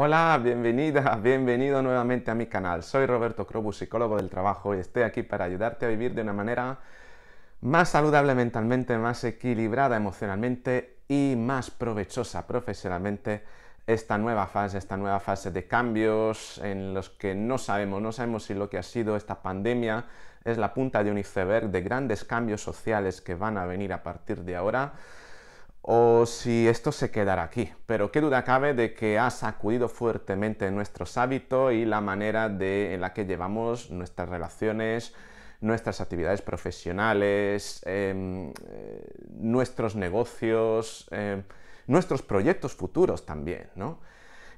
Hola, bienvenida, bienvenido nuevamente a mi canal. Soy Roberto Crobus, psicólogo del trabajo, y estoy aquí para ayudarte a vivir de una manera más saludable mentalmente, más equilibrada emocionalmente y más provechosa profesionalmente esta nueva fase, esta nueva fase de cambios en los que no sabemos, no sabemos si lo que ha sido esta pandemia es la punta de un iceberg de grandes cambios sociales que van a venir a partir de ahora o si esto se quedará aquí. Pero qué duda cabe de que ha sacudido fuertemente nuestros hábitos y la manera de, en la que llevamos nuestras relaciones, nuestras actividades profesionales, em, eh, nuestros negocios, em, nuestros proyectos futuros también, ¿no?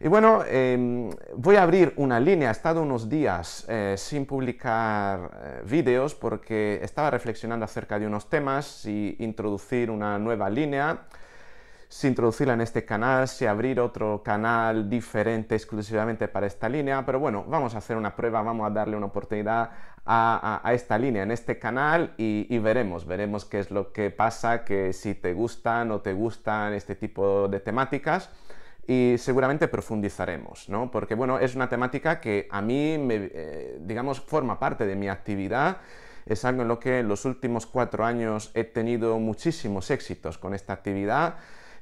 Y bueno, em, voy a abrir una línea. He estado unos días eh, sin publicar eh, vídeos porque estaba reflexionando acerca de unos temas, si introducir una nueva línea, si introducirla en este canal, si abrir otro canal diferente exclusivamente para esta línea. Pero bueno, vamos a hacer una prueba, vamos a darle una oportunidad a, esta línea en este canal y, veremos, veremos qué es lo que pasa, que si te gustan o te gustan este tipo de temáticas y seguramente profundizaremos, ¿no? Porque, bueno, es una temática que a mí, me, eh, digamos, forma parte de mi actividad. Es algo en lo que en los últimos cuatro años he tenido muchísimos éxitos con esta actividad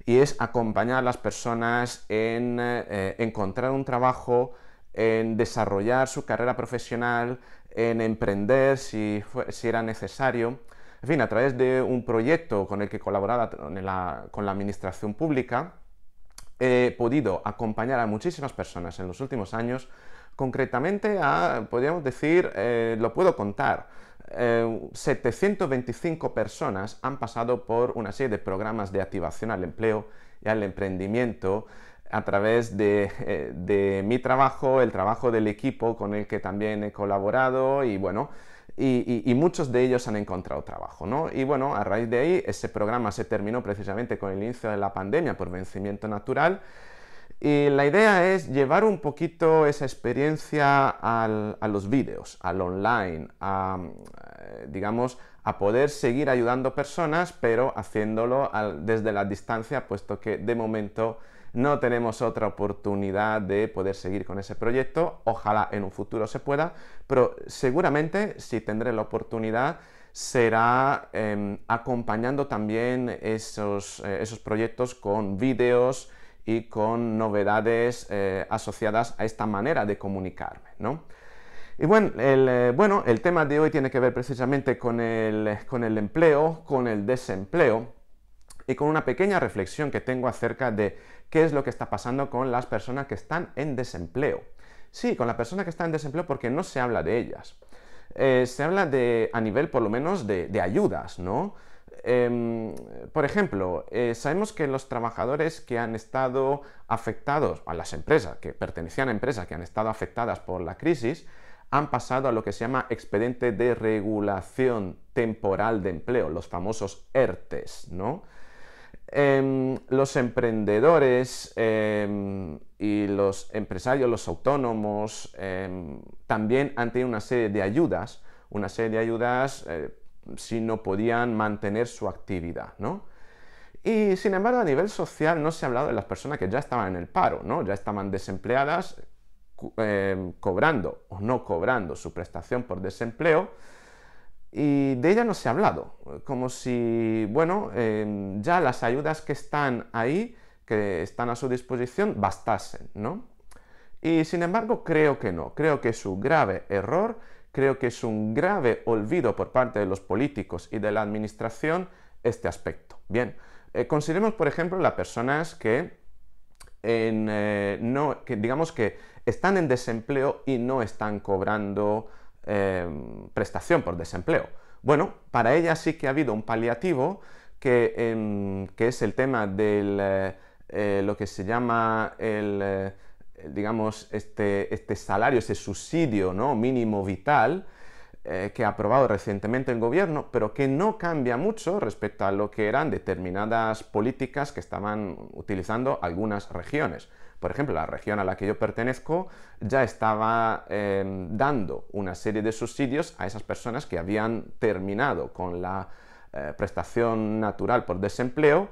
y es acompañar a las personas en eh, encontrar un trabajo, en desarrollar su carrera profesional, en emprender si, era necesario. En fin, a través de un proyecto con el que colaboraba con la Administración Pública, he podido acompañar a muchísimas personas en los últimos años, concretamente a, podríamos decir, eh, lo puedo contar, 725 eh, personas han pasado por una serie de programas de activación al empleo y al emprendimiento a través de eh, mi trabajo, el trabajo del equipo con el que también he colaborado y bueno, y, muchos de ellos han encontrado trabajo, ¿no? Y bueno, a raíz de ahí, ese programa se terminó precisamente con el inicio de la pandemia por vencimiento natural. Y la idea es llevar un poquito esa experiencia a los vídeos, al online, a, eh, digamos, a poder seguir ayudando personas, pero haciéndolo desde la distancia, puesto que de momento no tenemos otra oportunidad de poder seguir con ese proyecto. Ojalá en un futuro se pueda, pero seguramente si tendré la oportunidad será em, acompañando también esos, eh, esos proyectos con vídeos y con novedades eh, asociadas a esta manera de comunicarme, ¿no? Y bueno el, eh, bueno, el tema de hoy tiene que ver precisamente con con el empleo, con el desempleo, y con una pequeña reflexión que tengo acerca de qué es lo que está pasando con las personas que están en desempleo. Sí, con la persona que está en desempleo porque no se habla de ellas. Eh, se habla de, a nivel por lo menos, de, ayudas, ¿no? Em, por ejemplo, eh, sabemos que los trabajadores que han estado afectados, a las empresas, que pertenecían a empresas que han estado afectadas por la crisis, han pasado a lo que se llama expediente de regulación temporal de empleo, los famosos ERTES, ¿no? Em, los emprendedores em, y los empresarios, los autónomos, em, también han tenido una serie de ayudas, una serie de ayudas eh, si no podían mantener su actividad, ¿no? Y sin embargo, a nivel social no se ha hablado de las personas que ya estaban en el paro, ¿no? Ya estaban desempleadas, cobrando o no cobrando su prestación por desempleo, y de ella no se ha hablado, como si, bueno, em, ya las ayudas que están ahí, que están a su disposición, bastasen, ¿no? Y sin embargo, creo que no, creo que es un grave error, creo que es un grave olvido por parte de los políticos y de la administración este aspecto. Bien, eh, consideremos, por ejemplo, las personas que, eh, que, digamos que están en desempleo y no están cobrando Em, prestación por desempleo. Bueno, para ella sí que ha habido un paliativo que, em, es el tema de eh, eh, lo que se llama el, eh, digamos, este, este, salario, ese subsidio ¿no? mínimo vital, eh, que ha aprobado recientemente el gobierno, pero que no cambia mucho respecto a lo que eran determinadas políticas que estaban utilizando algunas regiones. Por ejemplo, la región a la que yo pertenezco ya estaba em, dando una serie de subsidios a esas personas que habían terminado con la eh, prestación natural por desempleo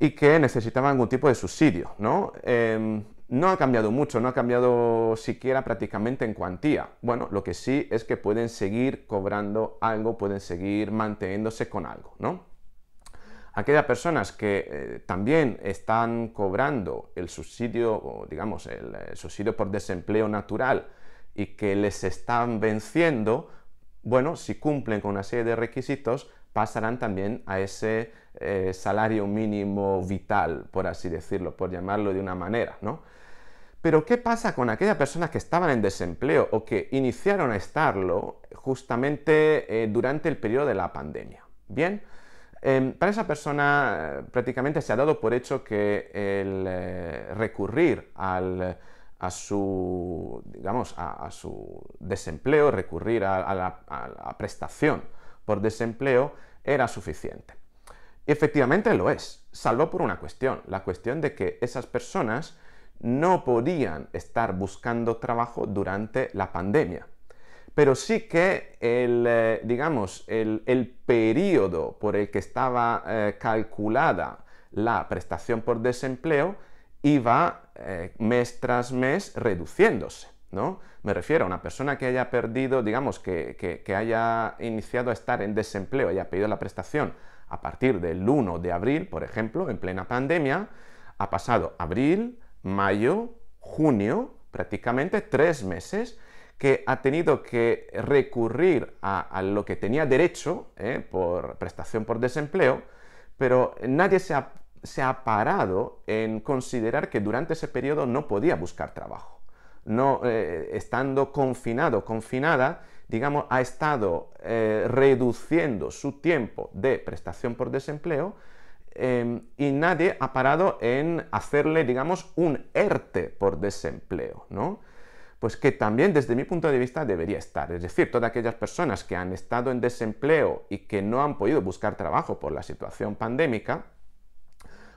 y que necesitaban algún tipo de subsidio, ¿no? Em, no ha cambiado mucho, no ha cambiado siquiera prácticamente en cuantía. Bueno, lo que sí es que pueden seguir cobrando algo, pueden seguir manteniéndose con algo, ¿no? Aquellas personas que eh, también están cobrando el subsidio, digamos, el eh, subsidio por desempleo natural y que les están venciendo, bueno, si cumplen con una serie de requisitos, pasarán también a ese eh, salario mínimo vital, por así decirlo, por llamarlo de una manera, ¿no? Pero ¿qué pasa con aquellas personas que estaban en desempleo o que iniciaron a estarlo justamente eh, durante el periodo de la pandemia? Bien, em, para esa persona eh, prácticamente se ha dado por hecho que el recurrir a su, digamos, a, su desempleo, recurrir a, la prestación por desempleo era suficiente. efectivamente lo es, salvo por una cuestión, la cuestión de que esas personas no podían estar buscando trabajo durante la pandemia. Pero sí que el, eh, digamos, el, periodo por el que estaba eh, calculada la prestación por desempleo iba eh, mes tras mes reduciéndose. Me refiero a una persona que haya perdido, digamos, que, haya iniciado a estar en desempleo, haya pedido la prestación a partir del 1 de abril, por ejemplo, en plena pandemia, ha pasado abril, mayo, junio, prácticamente tres meses, que ha tenido que recurrir a, lo que tenía derecho ¿eh? por prestación por desempleo, pero nadie se ha parado en considerar que durante ese periodo no podía buscar trabajo no eh, estando confinado, confinada, digamos, ha estado eh, reduciendo su tiempo de prestación por desempleo em, y nadie ha parado en hacerle, digamos, un ERTE por desempleo, ¿no? Pues que también desde mi punto de vista debería estar. Es decir, todas aquellas personas que han estado en desempleo y que no han podido buscar trabajo por la situación pandémica,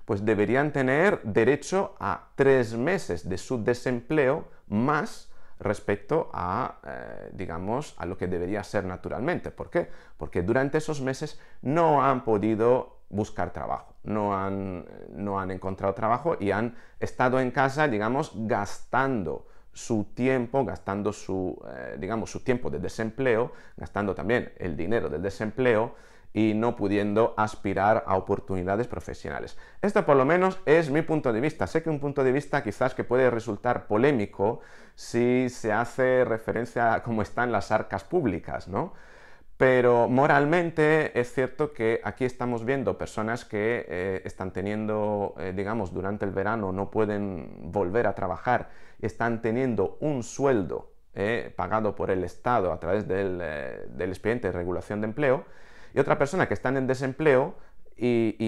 pues deberían tener derecho a tres meses de su desempleo más respecto a, eh, digamos, a lo que debería ser naturalmente. ¿Por qué? Porque durante esos meses no han podido buscar trabajo, no han, encontrado trabajo y han estado en casa, digamos, gastando su tiempo, gastando su, eh, digamos, su tiempo de desempleo, gastando también el dinero del desempleo, y no pudiendo aspirar a oportunidades profesionales. Esto por lo menos es mi punto de vista. Sé que un punto de vista quizás que puede resultar polémico si se hace referencia a cómo están las arcas públicas, ¿no? Pero moralmente es cierto que aquí estamos viendo personas que eh, están teniendo, eh, digamos, durante el verano no pueden volver a trabajar, están teniendo un sueldo eh, pagado por el Estado a través del, del expediente de regulación de empleo, y otra persona que están en desempleo y,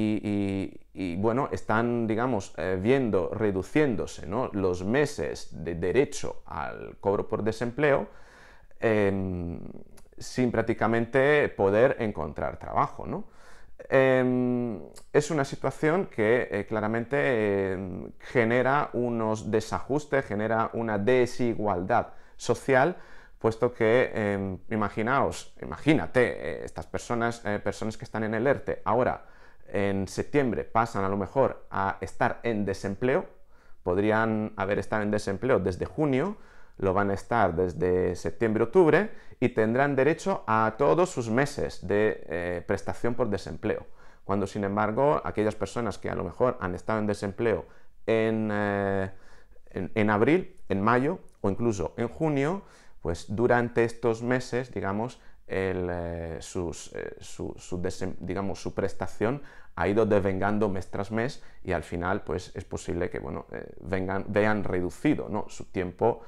bueno, están, digamos, eh, viendo, reduciéndose los meses de derecho al cobro por desempleo em, sin prácticamente poder encontrar trabajo, ¿no? Em, es una situación que eh, claramente em, genera unos desajustes, genera una desigualdad social puesto que em, imaginaos, imagínate, eh, estas personas, eh, personas que están en el ERTE ahora en septiembre pasan a lo mejor a estar en desempleo, podrían haber estado en desempleo desde junio, lo van a estar desde septiembre-octubre y tendrán derecho a todos sus meses de eh, prestación por desempleo. Cuando sin embargo aquellas personas que a lo mejor han estado en desempleo en, en abril, en mayo o incluso en junio, pues durante estos meses, digamos, eh, eh, su, digamos, su prestación ha ido devengando mes tras mes y al final pues, es posible que eh, vengan, vean reducido ¿no? su tiempo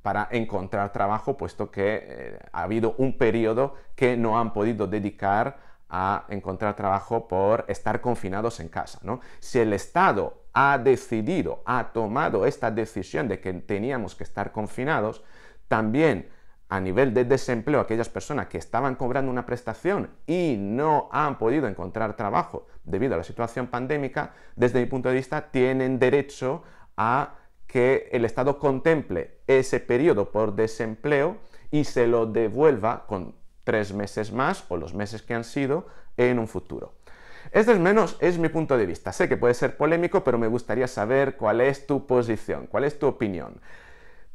para encontrar trabajo, puesto que ha habido un periodo que no han podido dedicar a encontrar trabajo por estar confinados en casa. ¿no? Si el Estado ha decidido, ha tomado esta decisión de que teníamos que estar confinados, también a nivel de desempleo, aquellas personas que estaban cobrando una prestación y no han podido encontrar trabajo debido a la situación pandémica, desde mi punto de vista, tienen derecho a que el Estado contemple ese periodo por desempleo y se lo devuelva con tres meses más o los meses que han sido en un futuro. Este es menos, es mi punto de vista. Sé que puede ser polémico, pero me gustaría saber cuál es tu posición, cuál es tu opinión.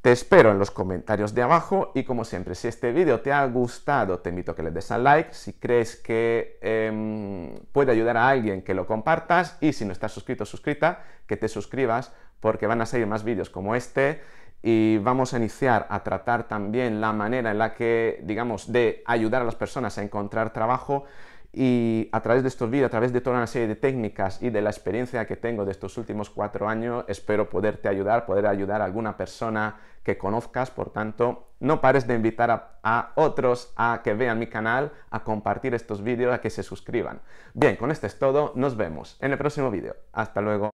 Te espero en los comentarios de abajo y como siempre, si este vídeo te ha gustado, te invito a que le des al like, si crees que em, puede ayudar a alguien que lo compartas y si no estás suscrito suscrita, que te suscribas porque van a salir más vídeos como este y vamos a iniciar a tratar también la manera en la que, digamos, de ayudar a las personas a encontrar trabajo y a través de estos vídeos, a través de toda una serie de técnicas y de la experiencia que tengo de estos últimos cuatro años, espero poderte ayudar, poder ayudar a alguna persona que conozcas, por tanto, no pares de invitar a, otros a que vean mi canal, a compartir estos vídeos, a que se suscriban. Bien, con esto es todo, nos vemos en el próximo vídeo. Hasta luego.